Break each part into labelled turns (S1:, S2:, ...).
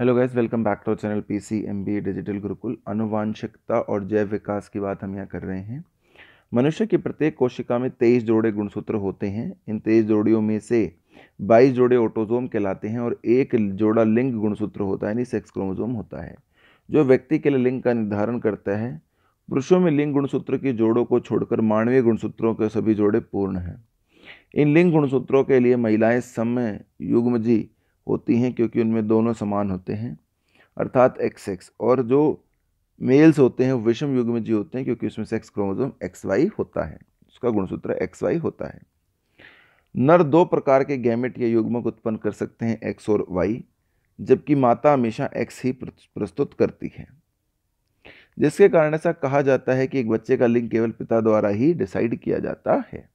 S1: hello guys welcome back to channel P C M B digital Gurukul अनुवांशिकता और जैव विकास की बात हम यहाँ कर रहे हैं मनुष्य की प्रत्येक कोशिका में तेईस जोड़े गुणसूत्र होते हैं इन तेईस जोड़ियों में से बाईस जोड़े ऑटोजोम कहलाते हैं और एक जोड़ा लिंग गुणसूत्र होता है यानी सेक्स क्रोमोजोम होता है जो व्यक्ति के लिए लिंग का निर्धारण करता है पुरुषों में लिंग गुणसूत्र के जोड़ों को छोड़कर मानवीय गुणसूत्रों के सभी जोड़े पूर्ण हैं इन लिंग गुणसूत्रों के लिए महिलाएं समय युग्मजी होती हैं क्योंकि उनमें दोनों समान होते हैं अर्थात एक्स एक्स और जो मेल्स होते हैं विषम युग में जी होते हैं क्योंकि उसमें सेक्स क्रोमोजोम एक्स वाई होता है उसका गुणसूत्र एक्स वाई होता है नर दो प्रकार के गैमेट या युग्मक उत्पन्न कर सकते हैं एक्स और वाई जबकि माता हमेशा एक्स ही प्रस्तुत करती है जिसके कारण ऐसा कहा जाता है कि एक बच्चे का लिंग केवल पिता द्वारा ही डिसाइड किया जाता है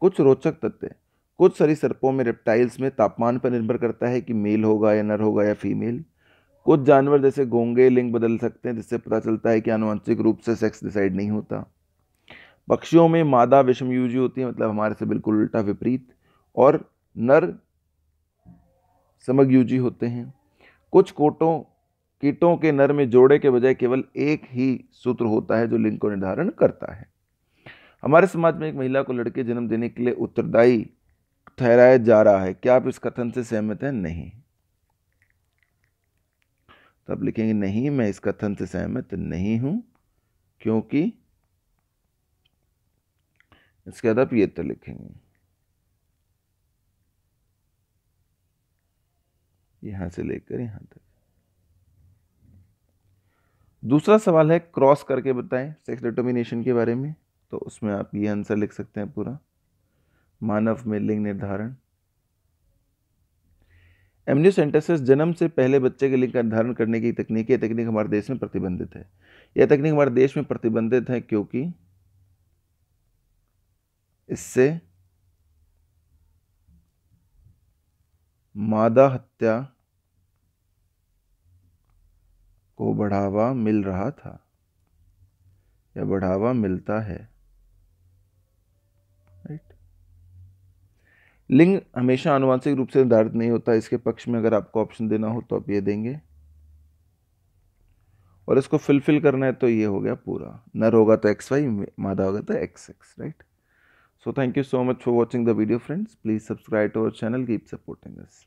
S1: कुछ रोचक तथ्य कुछ सारी सर्पों में रेप्टाइल्स में तापमान पर निर्भर करता है कि मेल होगा या नर होगा या फीमेल कुछ जानवर जैसे गोंगे लिंग बदल सकते हैं जिससे पता चलता है कि आनुवंशिक रूप से सेक्स डिसाइड नहीं होता पक्षियों में मादा विषमयूजी होती है मतलब हमारे से बिल्कुल उल्टा विपरीत और नर समगयूजी होते हैं कुछ कोटों कीटों के नर में जोड़े के बजाय केवल एक ही सूत्र होता है जो लिंग को निर्धारण करता है हमारे समाज में एक महिला को लड़के जन्म देने के लिए उत्तरदायी ठहराया जा रहा है क्या आप इस कथन से सहमत हैं नहीं तब तो लिखेंगे नहीं मैं इस कथन से सहमत नहीं हूं क्योंकि इसके बाद आप ये तो लिखेंगे यहां से लेकर यहां तक दूसरा सवाल है क्रॉस करके बताएं सेक्स डिटर्मिनेशन के बारे में तो उसमें आप ये आंसर लिख सकते हैं पूरा मानव में लिंग निर्धारण एमनियोसेंटेसिस जन्म से पहले बच्चे के लिंग का निर्धारण करने की तकनीक यह तकनीक हमारे देश में प्रतिबंधित है यह तकनीक हमारे देश में प्रतिबंधित है क्योंकि इससे मादा हत्या को बढ़ावा मिल रहा था या बढ़ावा मिलता है राइट लिंग हमेशा आनुवांशिक रूप से निर्धारित नहीं होता इसके पक्ष में अगर आपको ऑप्शन देना हो तो आप ये देंगे और इसको फिलफिल करना है तो ये हो गया पूरा नर होगा तो एक्स वाई मादा होगा तो X X right so thank you so much for watching the video friends please subscribe to our channel keep supporting us